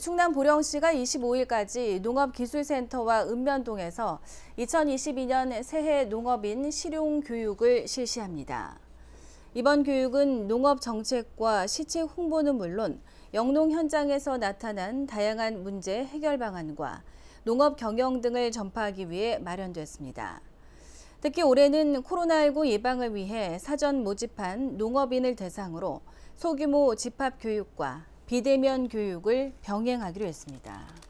충남 보령시가 25일까지 농업기술센터와 읍면동에서 2022년 새해 농업인 실용 교육을 실시합니다. 이번 교육은 농업 정책과 시책 홍보는 물론 영농 현장에서 나타난 다양한 문제 해결 방안과 농업 경영 등을 전파하기 위해 마련됐습니다. 특히 올해는 코로나19 예방을 위해 사전 모집한 농업인을 대상으로 소규모 집합 교육과 비대면 교육을 병행하기로 했습니다.